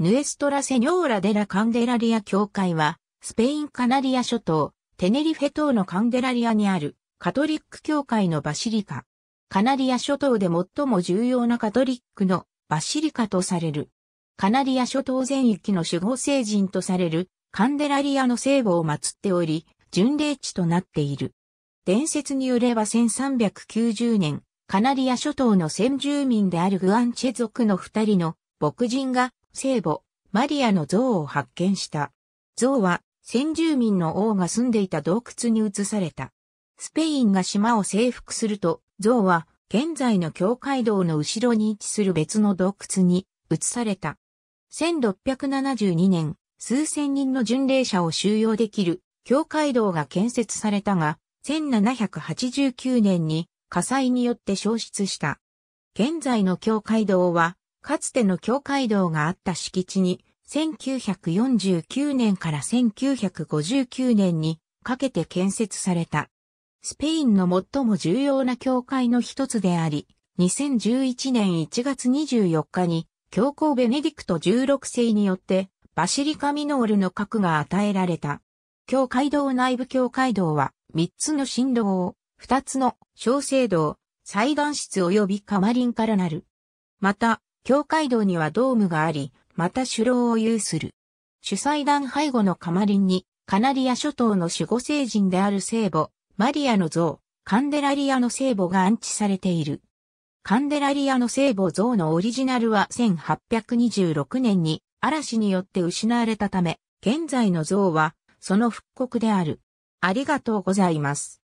ヌエストラ・セニョーラ・デラ・カンデラリア教会は、スペイン・カナリア諸島、テネリフェ島のカンデラリアにある、カトリック教会のバシリカ。カナリア諸島で最も重要なカトリックのバシリカとされる。カナリア諸島全域の守護聖人とされるカンデラリアの聖母を祀っており、巡礼地となっている。伝説によれば1390年、カナリア諸島の先住民であるグアンチェ族の二人の牧人が聖母、マリアの像を発見した。像は、先住民の王が住んでいた洞窟に移された。スペインが島を征服すると、像は、現在の教会道の後ろに位置する別の洞窟に移された。1672年、数千人の巡礼者を収容できる教会道が建設されたが、1789年に火災によって消失した。現在の教会道はかつての教会堂があった敷地に、1949年から1959年にかけて建設された。スペインの最も重要な教会の一つであり、2011年1月24日に、教皇ベネディクト16世によって、バシリカミノールの核が与えられた。教会堂内部教会堂は、3つの振動を、2つの小聖堂、祭壇室及びカマリンからなる。また、教会堂にはドームがあり、また首楼を有する。主祭壇背後のリ林に、カナリア諸島の守護聖人である聖母、マリアの像、カンデラリアの聖母が安置されている。カンデラリアの聖母像のオリジナルは1826年に嵐によって失われたため、現在の像はその復刻である。ありがとうございます。